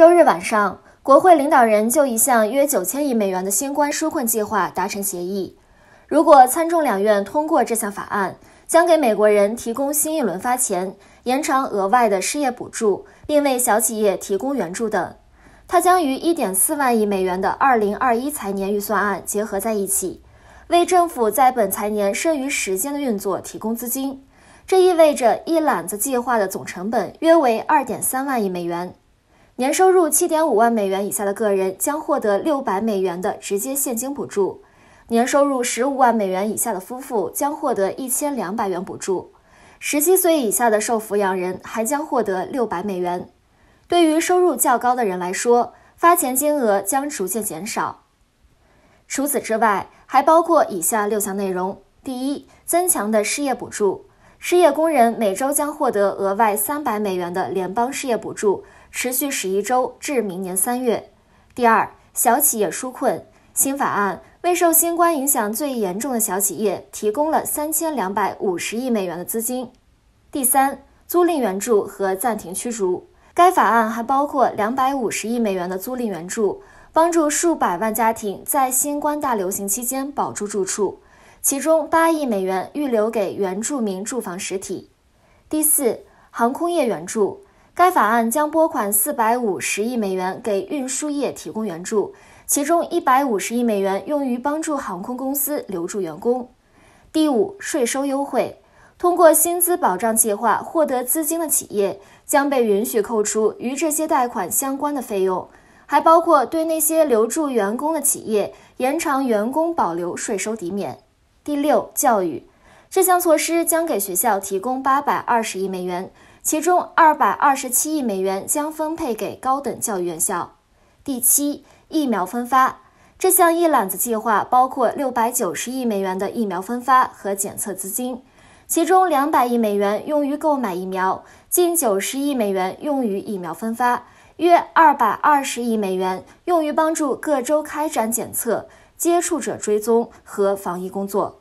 周日晚上，国会领导人就一项约九千亿美元的新冠纾困计划达成协议。如果参众两院通过这项法案，将给美国人提供新一轮发钱、延长额外的失业补助，并为小企业提供援助等。它将与一点四万亿美元的二零二一财年预算案结合在一起，为政府在本财年剩余时间的运作提供资金。这意味着一揽子计划的总成本约为二点三万亿美元。年收入七点五万美元以下的个人将获得六百美元的直接现金补助，年收入十五万美元以下的夫妇将获得一千两百元补助，十七岁以下的受抚养人还将获得六百美元。对于收入较高的人来说，发钱金额将逐渐减少。除此之外，还包括以下六项内容：第一，增强的失业补助，失业工人每周将获得额外三百美元的联邦失业补助。持续十一周至明年三月。第二，小企业纾困新法案为受新冠影响最严重的小企业提供了三千两百五十亿美元的资金。第三，租赁援助和暂停驱逐。该法案还包括两百五十亿美元的租赁援助，帮助数百万家庭在新冠大流行期间保住住处，其中八亿美元预留给原住民住房实体。第四，航空业援助。该法案将拨款四百五十亿美元给运输业提供援助，其中一百五十亿美元用于帮助航空公司留住员工。第五，税收优惠，通过薪资保障计划获得资金的企业将被允许扣除与这些贷款相关的费用，还包括对那些留住员工的企业延长员工保留税收抵免。第六，教育，这项措施将给学校提供八百二十亿美元。其中二百二十七亿美元将分配给高等教育院校。第七，疫苗分发。这项一揽子计划包括六百九十亿美元的疫苗分发和检测资金，其中两百亿美元用于购买疫苗，近九十亿美元用于疫苗分发，约二百二十亿美元用于帮助各州开展检测、接触者追踪和防疫工作。